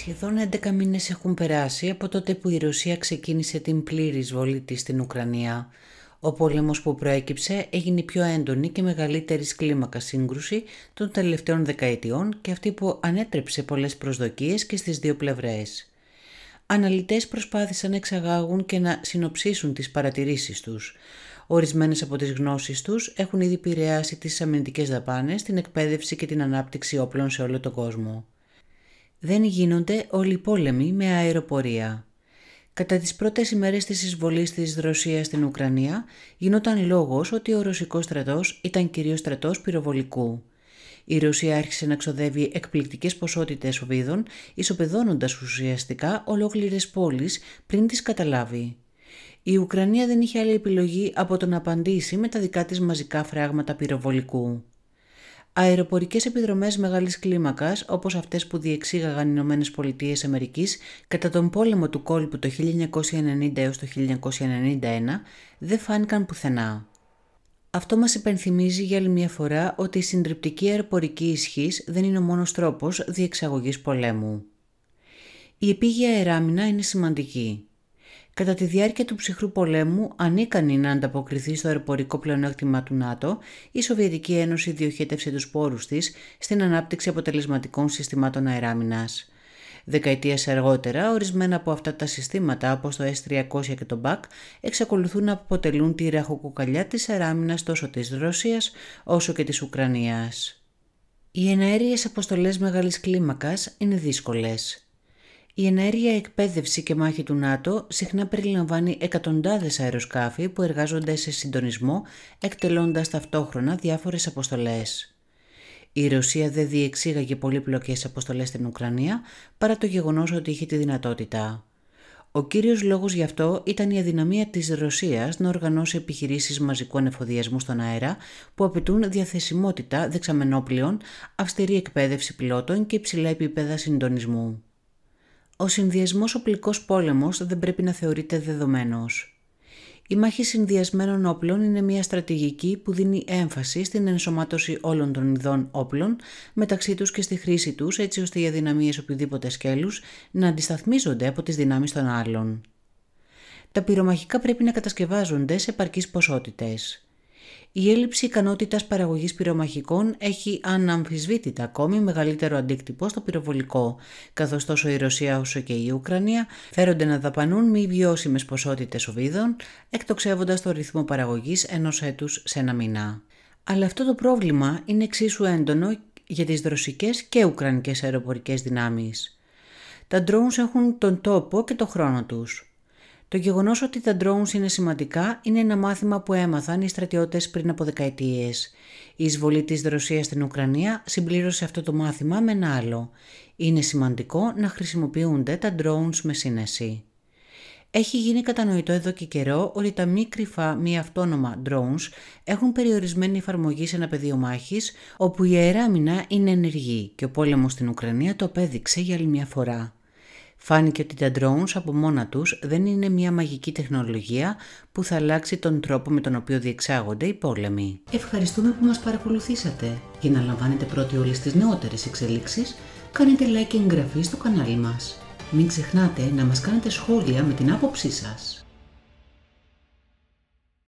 Σχεδόν 11 μήνες έχουν περάσει από τότε που η Ρωσία ξεκίνησε την πλήρη εισβολή της στην Ουκρανία. Ο πόλεμος που προέκυψε έγινε πιο έντονη και μεγαλύτερη κλίμακα σύγκρουση των τελευταίων δεκαετιών και αυτή που ανέτρεψε πολλές προσδοκίες και στις δύο πλευρές. Αναλυτές προσπάθησαν να εξαγάγουν και να συνοψίσουν τις παρατηρήσεις τους. Ορισμένες από τις γνώσεις τους έχουν ήδη επηρεάσει τις αμυντικές δαπάνες, την εκπαίδευση και την ανάπτυξη όπλων σε όλο τον κόσμο δεν γίνονται όλοι οι πόλεμοι με αεροπορία. Κατά τις πρώτες ημέρες της εισβολής της Ρωσίας στην Ουκρανία γινόταν λόγος ότι ο ρωσικός στρατός ήταν κυρίως στρατός πυροβολικού. Η Ρωσία άρχισε να ξοδεύει εκπληκτικές ποσότητες οβίδων, ισοπεδώνοντας ουσιαστικά ολόκληρες πόλεις πριν τις καταλάβει. Η Ουκρανία δεν είχε άλλη επιλογή από το να απαντήσει με τα δικά της μαζικά φράγματα πυροβολικού. Αεροπορικές επιδρομές μεγάλης κλίμακας, όπως αυτές που διεξήγαγαν οι Ηνωμένες Αμερικής κατά τον πόλεμο του κόλπου το 1990 έως το 1991, δεν φάνηκαν πουθενά. Αυτό μας υπενθυμίζει για άλλη μια φορά ότι η συντριπτική αεροπορική ισχύς δεν είναι ο μόνος τρόπος διεξαγωγής πολέμου. Η επίγεια αεράμινα είναι σημαντική. Κατά τη διάρκεια του ψυχρού πολέμου, ανίκανη να ανταποκριθεί στο αεροπορικό πλεονέκτημα του ΝΑΤΟ, η Σοβιετική Ένωση διοχέτευσε τους πόρους της στην ανάπτυξη αποτελεσματικών συστημάτων αεράμινας. Δεκαετίες αργότερα, ορισμένα από αυτά τα συστήματα, όπως το S300 και το BAC, εξακολουθούν να αποτελούν τη ραχοκοκαλιά της αεράμινας τόσο της Ρωσίας όσο και της Ουκρανίας. Οι εναέριες αποστολές μεγάλης κλίμακας είναι δύσκολες. Η ενέργεια εκπαίδευση και μάχη του ΝΑΤΟ συχνά περιλαμβάνει εκατοντάδες αεροσκάφη που εργάζονται σε συντονισμό, εκτελώντας ταυτόχρονα διάφορες αποστολές. Η Ρωσία δεν διεξήγαγε πολύπλοκες αποστολές στην Ουκρανία, παρά το γεγονός ότι είχε τη δυνατότητα. Ο κύριος λόγος γι' αυτό ήταν η αδυναμία της Ρωσίας να οργανώσει επιχειρήσεις μαζικού ανεφοδιασμού στον αέρα που απαιτούν διαθεσιμότητα δεξαμενόπλειων, αυστηρή εκπαίδευση πιλότων και υψηλά επίπεδα συντονισμού. Ο συνδυασμός οπλικός πόλεμος δεν πρέπει να θεωρείται δεδομένος. Η μάχη συνδυασμένων όπλων είναι μια στρατηγική που δίνει έμφαση στην ενσωμάτωση όλων των ειδών όπλων μεταξύ τους και στη χρήση τους έτσι ώστε οι αδυναμίες οποιοδήποτε σκέλους να αντισταθμίζονται από τις δυνάμεις των άλλων. Τα πυρομαχικά πρέπει να κατασκευάζονται σε επαρκείς ποσότητες. Η έλλειψη ικανότητας παραγωγής πυρομαχικών έχει αναμφισβήτητα ακόμη μεγαλύτερο αντίκτυπο στο πυροβολικό, καθώς τόσο η Ρωσία όσο και η Ουκρανία φέρονται να δαπανούν μη βιώσιμες ποσότητες οβίδων, εκτοξεύοντας το ρυθμό παραγωγής ενός έτους σε ένα μηνά. Αλλά αυτό το πρόβλημα είναι εξίσου έντονο για τις δροσικές και ουκρανικές αεροπορικές δυνάμεις. Τα ντρόουν έχουν τον τόπο και τον χρόνο τους. Το γεγονός ότι τα drones είναι σημαντικά είναι ένα μάθημα που έμαθαν οι στρατιώτες πριν από δεκαετίες. Η εισβολή της Ρωσίας στην Ουκρανία συμπλήρωσε αυτό το μάθημα με ένα άλλο. Είναι σημαντικό να χρησιμοποιούνται τα drones με σύνεση. Έχει γίνει κατανοητό εδώ και καιρό ότι τα μη κρυφά μη αυτόνομα drones έχουν περιορισμένη εφαρμογή σε ένα πεδίο μάχης όπου η αεράμινα είναι ενεργή και ο πόλεμος στην Ουκρανία το απέδειξε για άλλη μια φορά. Φάνηκε ότι τα drones από μόνα τους δεν είναι μια μαγική τεχνολογία που θα αλλάξει τον τρόπο με τον οποίο διεξάγονται οι πόλεμοι. Ευχαριστούμε που μας παρακολουθήσατε. Για να λαμβάνετε πρώτοι όλες τις νεότερες εξελίξεις, κάνετε like και εγγραφή στο κανάλι μας. Μην ξεχνάτε να μας κάνετε σχόλια με την άποψή σας.